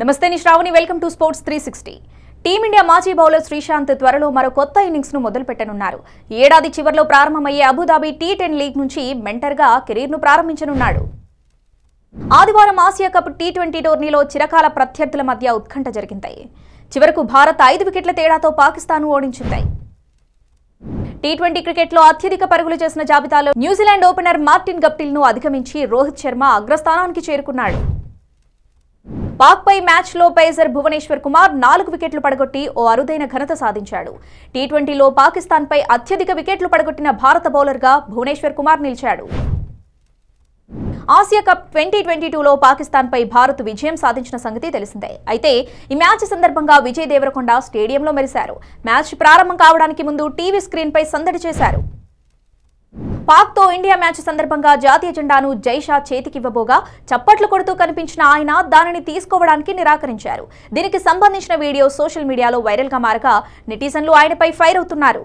నమస్తే Shravani welcome to sports three sixty team india మాజీ bowler Sreesanth త్వరలో మరో కొత్త ఇన్నింగ్స్ను మొదలుపెట్టనున్నారు ఏడాది చివరిలో ప్రారంభమయ్యే అబుదాబీ టీ టెన్ లీగ్ నుంచి మెంటర్గా కెరీర్ను ప్రారంభించనున్నాడు ఆదివారం ఆసియా కప్ టీ ట్వంటీ టోర్నీలో చిరకాల ప్రత్యర్థుల మధ్య ఉత్కంఠ జరిగింది చివరకు భారత్ ఐదు వికెట్ల తేడాతో పాకిస్తాన్ ఓడించింది టీ ట్వంటీ క్రికెట్లో అత్యధిక పరుగులు చేసిన జాబితాలో న్యూజిలాండ్ ఓపెనర్ మార్టిన్ గప్టిల్ను అధిగమించి రోహిత్ శర్మ అగ్రస్థానానికి చేరుకున్నాడు పాక్పై మ్యాచ్లో పేసర్ భువనేశ్వర్ కుమార్ నాలుగు వికెట్లు పడగొట్టి ఓ అరుదైన ఘనత సాధించాడు టీ ట్వంటీలో పాకిస్తాన్పై అత్యధిక వికెట్లు పడగొట్టిన భారత బౌలర్గా భువనేశ్వర్ కుమార్ నిలిచాడు ఆసియా కప్ ట్వంటీ ట్వంటీ టూలో పాకిస్తాన్పై భారత్ విజయం సాధించిన సంగతి తెలిసిందే అయితే ఈ మ్యాచ్ సందర్భంగా విజయ్ దేవరకొండ స్టేడియంలో మెరిశారు మ్యాచ్ ప్రారంభం కావడానికి ముందు టీవీ స్క్రీన్పై సందడి చేశారు పాక్తో ఇండియా మ్యాచ్ సందర్భంగా జాతీయ జెండాను జైషా చేతికివ్వబోగా చప్పట్లు కొడుతూ కనిపించిన ఆయన దానిని తీసుకోవడానికి నిరాకరించారు దీనికి సంబంధించిన వీడియో సోషల్ మీడియాలో వైరల్గా మారగా నెటిజన్లు ఆయనపై ఫైర్ అవుతున్నారు